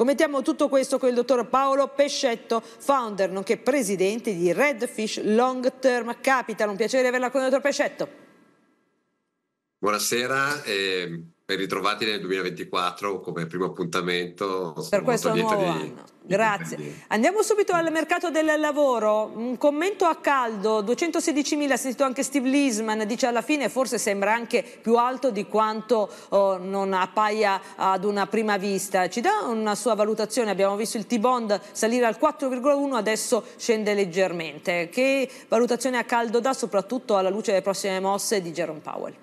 Commentiamo tutto questo con il dottor Paolo Pescetto, founder nonché presidente di Redfish Long Term Capital. Un piacere averla con il dottor Pescetto. Buonasera. Eh ben ritrovati nel 2024 come primo appuntamento. Per questo nuovo di, anno. Grazie. Andiamo subito al mercato del lavoro. Un commento a caldo, 216.000, sentito anche Steve Lisman, dice alla fine forse sembra anche più alto di quanto oh, non appaia ad una prima vista. Ci dà una sua valutazione? Abbiamo visto il T-Bond salire al 4,1, adesso scende leggermente. Che valutazione a caldo dà soprattutto alla luce delle prossime mosse di Jerome Powell?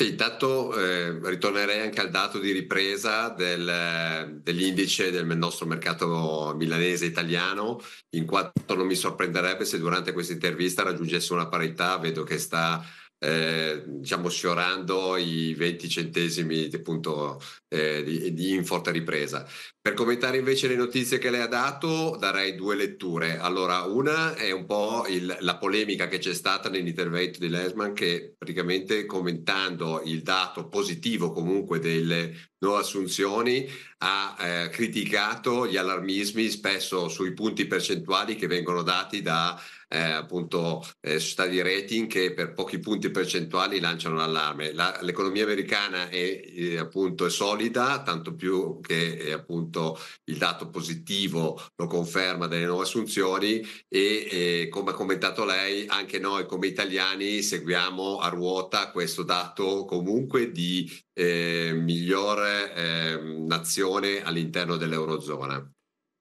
Sì, intanto eh, ritornerei anche al dato di ripresa del, dell'indice del nostro mercato milanese italiano, in quanto non mi sorprenderebbe se durante questa intervista raggiungesse una parità, vedo che sta eh, diciamo sfiorando i 20 centesimi appunto eh, di, di, in forte ripresa. Per commentare invece le notizie che lei ha dato, darei due letture. Allora, una è un po' il, la polemica che c'è stata nell'intervento di Lesman che praticamente commentando il dato positivo comunque delle nuove assunzioni ha eh, criticato gli allarmismi spesso sui punti percentuali che vengono dati da eh, appunto eh, società di rating che per pochi punti percentuali lanciano l'allarme. La, l'economia americana è eh, appunto è solida solida, tanto più che eh, appunto il dato positivo lo conferma delle nuove assunzioni e eh, come ha commentato lei, anche noi come italiani seguiamo a ruota questo dato comunque di eh, migliore ehm, nazione all'interno dell'Eurozona.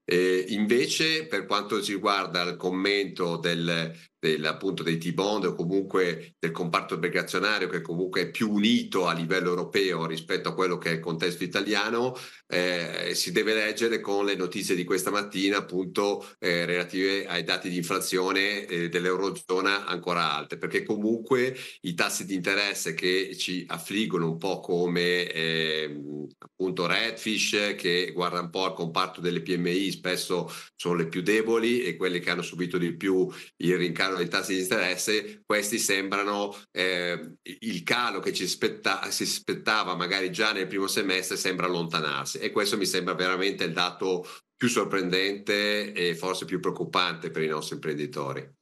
Eh, invece, per quanto ci riguarda il commento del, del, appunto dei T-Bond o comunque del comparto obbligazionario, che comunque è più unito a livello europeo rispetto a quello che è il contesto italiano, eh, si deve leggere con le notizie di questa mattina, appunto eh, relative ai dati di inflazione eh, dell'Eurozona ancora alte, perché comunque i tassi di interesse che ci affliggono un po' come ehm, appunto Redfish, che guarda un po' al comparto delle PMI spesso sono le più deboli e quelle che hanno subito di più il rincaro dei tassi di interesse, questi sembrano eh, il calo che ci spetta- si aspettava magari già nel primo semestre sembra allontanarsi e questo mi sembra veramente il dato più sorprendente e forse più preoccupante per i nostri imprenditori.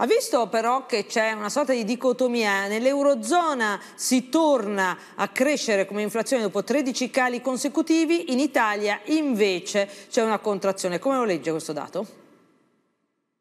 Ha visto però che c'è una sorta di dicotomia, eh? nell'Eurozona si torna a crescere come inflazione dopo 13 cali consecutivi, in Italia invece c'è una contrazione. Come lo legge questo dato?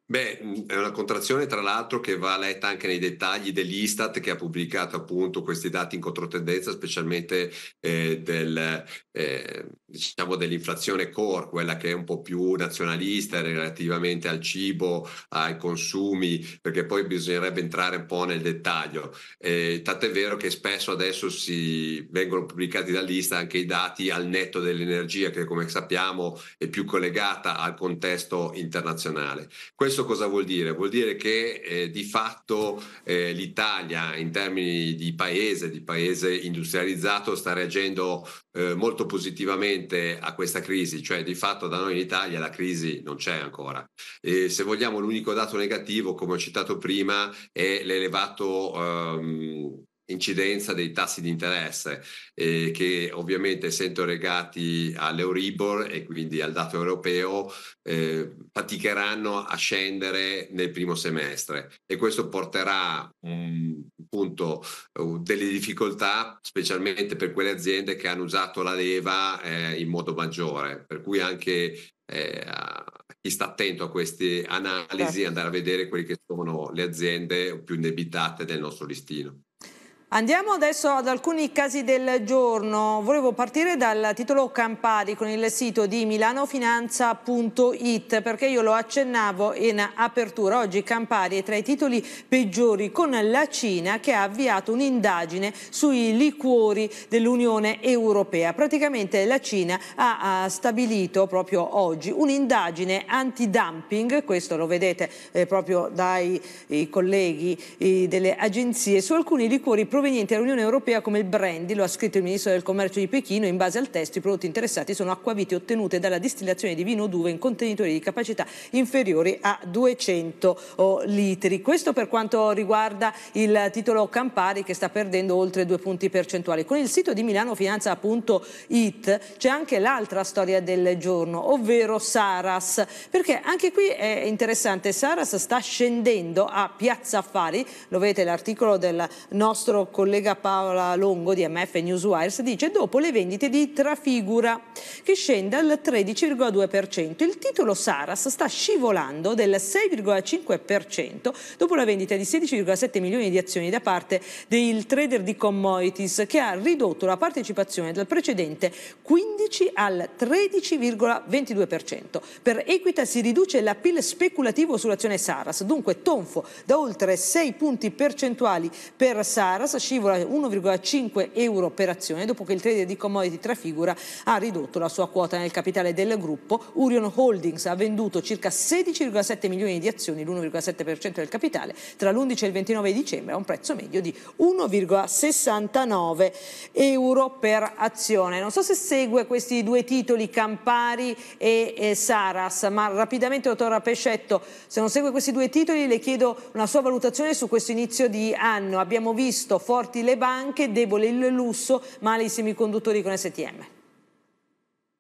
Beh, è una contrazione tra l'altro che va letta anche nei dettagli dell'Istat che ha pubblicato appunto questi dati in controtendenza, specialmente eh, del, eh, diciamo dell'inflazione core, quella che è un po' più nazionalista relativamente al cibo, ai consumi, perché poi bisognerebbe entrare un po' nel dettaglio. Eh, tant'è vero che spesso adesso si vengono pubblicati dall'Istat anche i dati al netto dell'energia che come sappiamo è più collegata al contesto internazionale. Questo questo cosa vuol dire? Vuol dire che eh, di fatto eh, l'Italia in termini di paese, di paese industrializzato, sta reagendo eh, molto positivamente a questa crisi, cioè di fatto da noi in Italia la crisi non c'è ancora. E se vogliamo l'unico dato negativo, come ho citato prima, è l'elevato... Ehm, incidenza dei tassi di interesse eh, che ovviamente essendo legati all'Euribor e quindi al dato europeo eh, faticheranno a scendere nel primo semestre e questo porterà um, appunto uh, delle difficoltà specialmente per quelle aziende che hanno usato la leva eh, in modo maggiore per cui anche eh, a chi sta attento a queste analisi certo. andare a vedere quelle che sono le aziende più indebitate del nostro listino Andiamo adesso ad alcuni casi del giorno. Volevo partire dal titolo Campari con il sito di milanofinanza.it perché io lo accennavo in apertura. Oggi Campari è tra i titoli peggiori con la Cina che ha avviato un'indagine sui liquori dell'Unione Europea. Praticamente la Cina ha stabilito proprio oggi un'indagine antidumping, questo lo vedete eh, proprio dai colleghi delle agenzie, su alcuni liquori prodotti provenienti dall'Unione Europea come il brandy, lo ha scritto il ministro del commercio di Pechino, in base al testo i prodotti interessati sono acquavite ottenute dalla distillazione di vino d'uva in contenitori di capacità inferiori a 200 litri. Questo per quanto riguarda il titolo Campari che sta perdendo oltre due punti percentuali. Con il sito di milanofinanza.it c'è anche l'altra storia del giorno, ovvero Saras, perché anche qui è interessante, Saras sta scendendo a Piazza Affari, lo vedete l'articolo del nostro collega Paola Longo di MF Newswires dice dopo le vendite di Trafigura che scende al 13,2%. Il titolo Saras sta scivolando del 6,5% dopo la vendita di 16,7 milioni di azioni da parte del trader di commodities che ha ridotto la partecipazione dal precedente 15 al 13,22%. Per Equita si riduce l'appeal speculativo sull'azione Saras, dunque tonfo da oltre 6 punti percentuali per Saras borsa scivola 1,5 euro per azione dopo che il trader di commodity Trafigura ha ridotto la sua quota nel capitale del gruppo. Urion Holdings ha venduto circa 16,7 milioni di azioni, l'1,7% del capitale, tra l'11 e il 29 dicembre a un prezzo medio di 1,69 euro per azione. Non so se segue questi due titoli Campari e, e Saras, ma rapidamente dottor Pescetto, se non segue questi due titoli le chiedo una sua valutazione su questo inizio di anno. Abbiamo visto forti le banche, debole il lusso, male i semiconduttori con STM.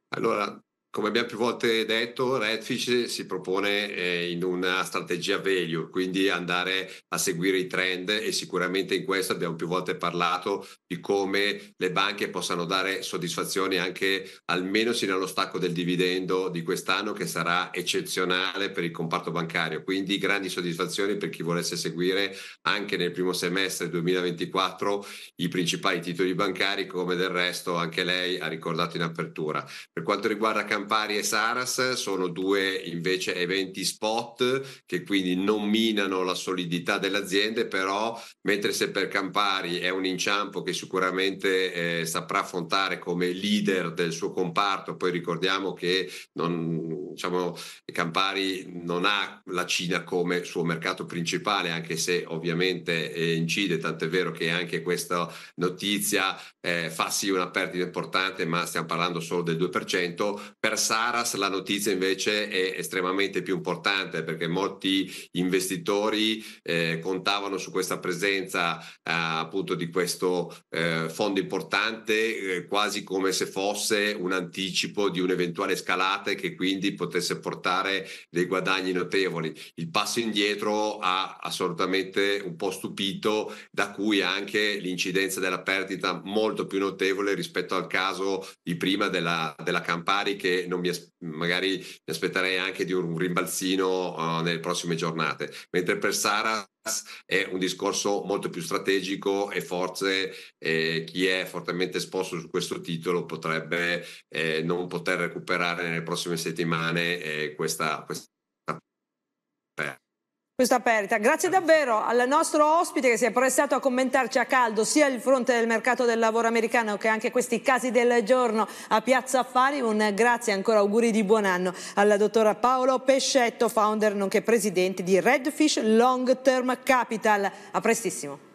Allora, come abbiamo più volte detto, Redfish si propone eh, in una strategia value, quindi andare a seguire i trend e sicuramente in questo abbiamo più volte parlato di come le banche possano dare soddisfazioni anche almeno sino allo stacco del dividendo di quest'anno che sarà eccezionale per il comparto bancario, quindi grandi soddisfazioni per chi volesse seguire anche nel primo semestre 2024 i principali titoli bancari, come del resto anche lei ha ricordato in apertura. Per quanto riguarda Camp- Campari e Saras sono due invece eventi spot che quindi non minano la solidità delle aziende, però mentre se per Campari è un inciampo che sicuramente eh, saprà affrontare come leader del suo comparto, poi ricordiamo che non, diciamo, Campari non ha la Cina come suo mercato principale, anche se ovviamente eh, incide, tant'è vero che anche questa notizia eh, fa sì una perdita importante, ma stiamo parlando solo del 2%, Per per Saras la notizia invece è estremamente più importante perché molti investitori eh, contavano su questa presenza eh, appunto di questo eh, fondo importante eh, quasi come se fosse un anticipo di un'eventuale scalata e che quindi potesse portare dei guadagni notevoli. Il passo indietro ha assolutamente un po' stupito, da cui anche l'incidenza della perdita molto più notevole rispetto al caso di prima della, della Campari che non mi magari mi aspetterei anche di un rimbalzino uh, nelle prossime giornate. Mentre per Saras è un discorso molto più strategico e forse eh, chi è fortemente esposto su questo titolo potrebbe eh, non poter recuperare nelle prossime settimane eh, questa, questa questa perdita. Grazie davvero al nostro ospite che si è prestato a commentarci a caldo sia il fronte del mercato del lavoro americano che anche questi casi del giorno a Piazza Affari. Un grazie e ancora auguri di buon anno alla dottora Paolo Pescetto, founder nonché presidente di Redfish Long Term Capital. A prestissimo.